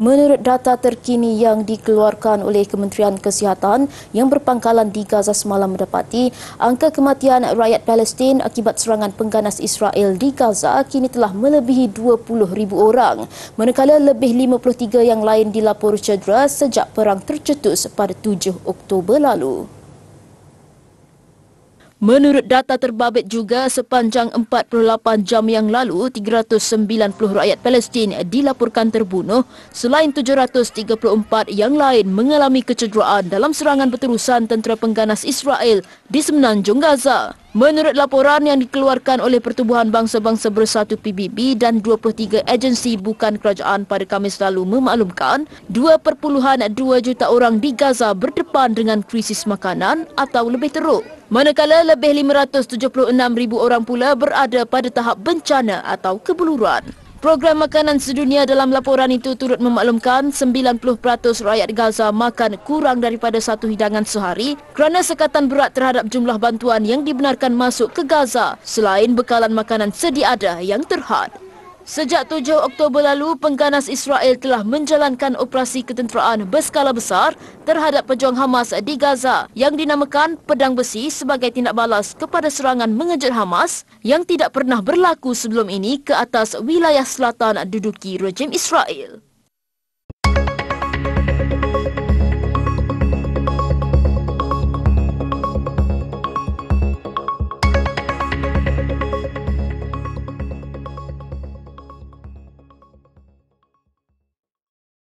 Menurut data terkini yang dikeluarkan oleh Kementerian Kesihatan yang berpangkalan di Gaza semalam mendapati, angka kematian rakyat Palestin akibat serangan pengganas Israel di Gaza kini telah melebihi 20,000 orang, manakala lebih 53 yang lain dilaporkan cedera sejak perang tercetus pada 7 Oktober lalu. Menurut data terbabit juga, sepanjang 48 jam yang lalu, 390 rakyat Palestin dilaporkan terbunuh selain 734 yang lain mengalami kecederaan dalam serangan berterusan tentera pengganas Israel di semenanjung Gaza. Menurut laporan yang dikeluarkan oleh Pertubuhan Bangsa-Bangsa Bersatu PBB dan 23 agensi bukan kerajaan pada Khamis lalu memaklumkan 2.2 juta orang di Gaza berdepan dengan krisis makanan atau lebih teruk. Manakala lebih 576 ribu orang pula berada pada tahap bencana atau kebuluran. Program Makanan Sedunia dalam laporan itu turut memaklumkan 90% rakyat Gaza makan kurang daripada satu hidangan sehari kerana sekatan berat terhadap jumlah bantuan yang dibenarkan masuk ke Gaza selain bekalan makanan sedia ada yang terhad. Sejak 7 Oktober lalu, pengganas Israel telah menjalankan operasi ketenteraan berskala besar terhadap pejuang Hamas di Gaza yang dinamakan Pedang Besi sebagai tindak balas kepada serangan mengejut Hamas yang tidak pernah berlaku sebelum ini ke atas wilayah selatan duduki rejim Israel.